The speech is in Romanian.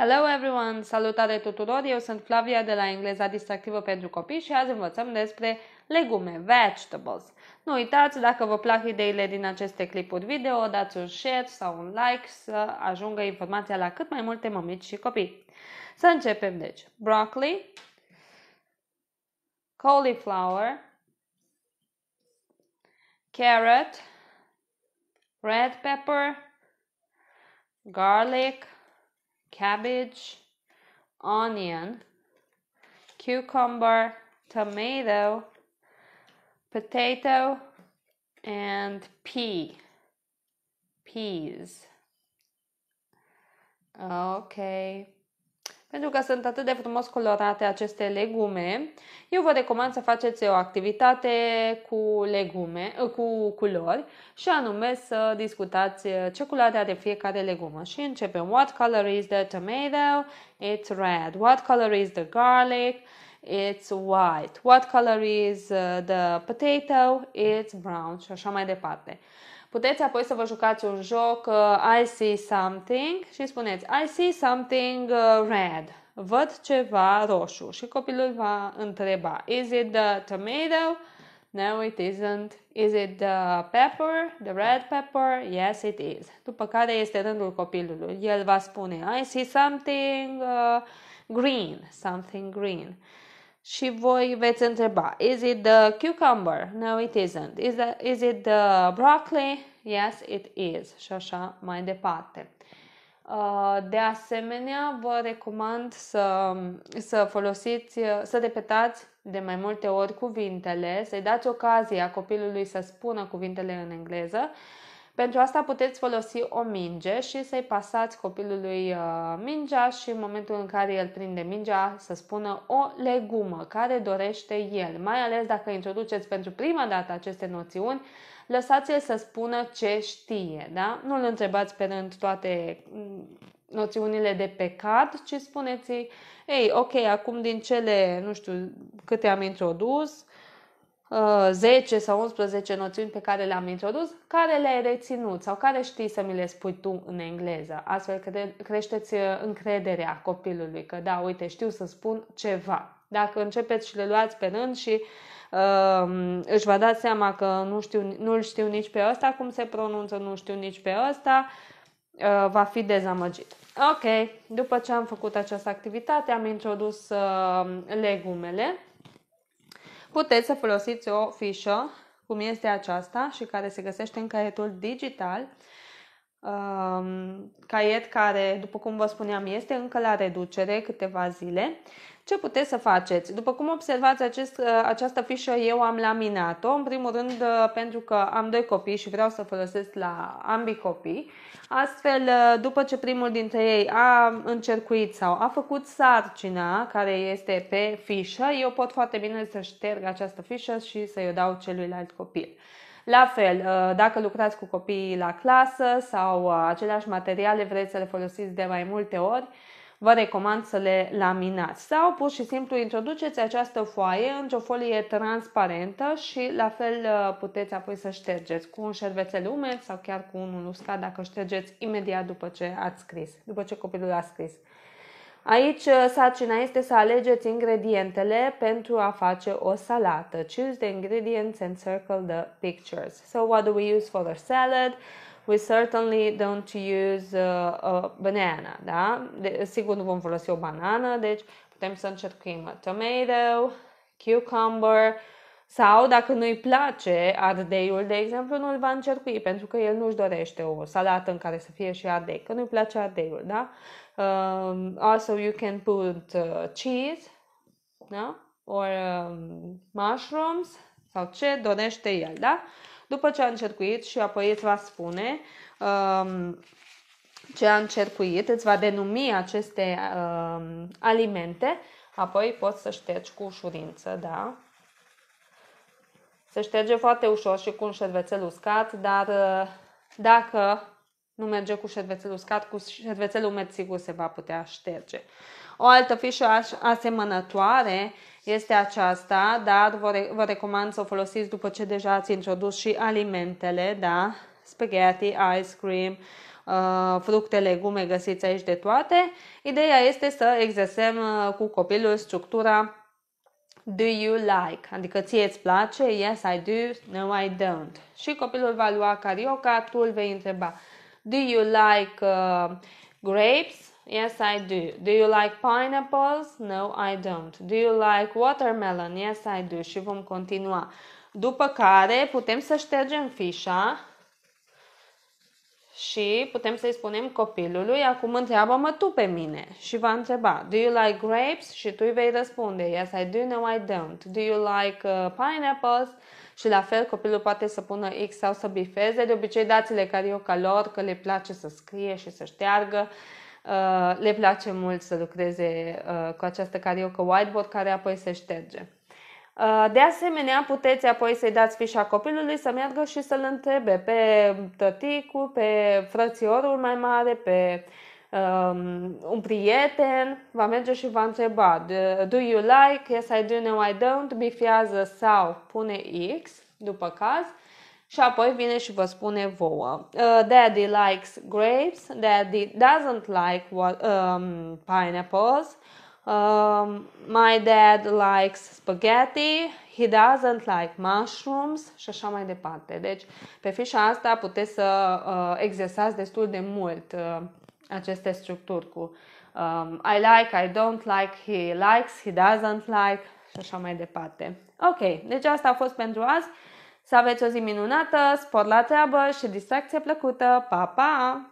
Hello everyone! Salutare tuturor! Eu sunt Flavia de la Engleza Distractivă pentru Copii și azi învățăm despre legume, vegetables. Nu uitați, dacă vă plac ideile din aceste clipuri video, dați un share sau un like să ajungă informația la cât mai multe mămici și copii. Să începem deci. Broccoli, cauliflower, carrot, red pepper, garlic, cabbage, onion, cucumber, tomato, potato, and pea. Peas. Okay. pentru că sunt atât de frumos colorate aceste legume. Eu vă recomand să faceți o activitate cu legume, cu culori și anume să discutați ce culoare are fiecare legumă. Și începem. What color is the tomato? It's red. What color is the garlic? It's white. What color is uh, the potato? It's brown. Și așa mai departe. Puteți apoi să vă jucați un joc uh, I see something și spuneți I see something uh, red. Văd ceva roșu și copilul va întreba Is it the tomato? No, it isn't. Is it the pepper? The red pepper? Yes, it is. După care este rândul copilului. El va spune I see something uh, green. Something green și voi veți întreba, is it the cucumber? No, it isn't. Is, the, is it the broccoli? Yes, it is. Și așa mai departe. Uh, de asemenea, vă recomand să, să folosiți, să repetați de mai multe ori cuvintele, să-i dați ocazia copilului să spună cuvintele în engleză pentru asta puteți folosi o minge și să-i pasați copilului uh, mingea și în momentul în care el prinde mingea să spună o legumă care dorește el. Mai ales dacă introduceți pentru prima dată aceste noțiuni, lăsați-l să spună ce știe. Da? Nu-l întrebați pe rând toate mm, noțiunile de pe ci spuneți ei, ok, acum din cele, nu știu, câte am introdus, uh, 10 uh, sau 11 noțiuni pe care le-am introdus, care le-ai reținut sau care știi să mi le spui tu în engleză. Astfel că creșteți uh, încrederea copilului că da, uite, știu să spun ceva. Dacă începeți și le luați pe rând și uh, își va da seama că nu știu, nu-l știu nici pe ăsta, cum se pronunță, nu știu nici pe ăsta, uh, va fi dezamăgit. Ok, după ce am făcut această activitate, am introdus uh, legumele puteți să folosiți o fișă cum este aceasta și care se găsește în caietul digital Um, caiet care, după cum vă spuneam, este încă la reducere câteva zile. Ce puteți să faceți? După cum observați, acest, uh, această fișă eu am laminat-o, în primul rând uh, pentru că am doi copii și vreau să folosesc la ambii copii. Astfel, uh, după ce primul dintre ei a încercuit sau a făcut sarcina care este pe fișă, eu pot foarte bine să șterg această fișă și să-i dau celuilalt copil. La fel, uh, dacă lucrați cu copiii la clasă sau uh, aceleași materiale vreți să le folosiți de mai multe ori, vă recomand să le laminați sau pur și simplu introduceți această foaie într-o folie transparentă și la fel uh, puteți apoi să ștergeți cu un șervețel umed sau chiar cu unul uscat dacă ștergeți imediat după ce ați scris, după ce copilul a scris. Aici uh, sarcina este să alegeți ingredientele pentru a face o salată. Choose the ingredients and circle the pictures. So what do we use for the salad? We certainly don't use a, uh, a banana, da? De, sigur nu vom folosi o banană, deci putem să încercăm a tomato, cucumber, sau dacă nu-i place ardeiul, de exemplu, nu-l va încercui pentru că el nu-și dorește o salată în care să fie și ardei, că nu-i place ardeiul, da? Um, also you can put uh, cheese, da? Or um, mushrooms sau ce dorește el, da? După ce a încercuit și apoi îți va spune um, ce a încercuit, îți va denumi aceste um, alimente, apoi poți să ștergi cu ușurință, da? Se șterge foarte ușor și cu un șervețel uscat, dar uh, dacă nu merge cu șervețel uscat, cu șervețel umed sigur se va putea șterge. O altă fișă asemănătoare este aceasta, dar vă, recomand să o folosiți după ce deja ați introdus și alimentele, da? Spaghetti, ice cream, uh, fructe, legume, găsiți aici de toate. Ideea este să exersăm uh, cu copilul structura Do you like? Adică ție îți place? Yes, I do. No, I don't. Și copilul va lua carioca, tu îl vei întreba. Do you like uh, grapes? Yes, I do. Do you like pineapples? No, I don't. Do you like watermelon? Yes, I do. Și vom continua. După care putem să ștergem fișa și putem să-i spunem copilului, acum întreabă-mă tu pe mine și va întreba, do you like grapes? Și tu îi vei răspunde, yes I do, no I don't. Do you like uh, pineapples? Și la fel copilul poate să pună X sau să bifeze, de obicei dați-le carioca lor că le place să scrie și să șteargă. Uh, le place mult să lucreze uh, cu această carioca whiteboard care apoi se șterge. Uh, de asemenea, puteți apoi să-i dați fișa copilului să meargă și să-l întrebe pe tăticul, pe frățiorul mai mare, pe um, un prieten, va merge și va întreba Do you like? Yes, I do, no, I don't. Bifează sau pune X, după caz. Și apoi vine și vă spune vouă. Uh, Daddy likes grapes. Daddy doesn't like what, um, pineapples. Uh, Um, my dad likes spaghetti, he doesn't like mushrooms și așa mai departe. Deci, pe fișa asta puteți să uh, exersați destul de mult uh, aceste structuri cu um, I like, I don't like, he likes, he doesn't like și așa mai departe. Ok, deci asta a fost pentru azi. Să aveți o zi minunată, spor la treabă și distracție plăcută. Pa, pa!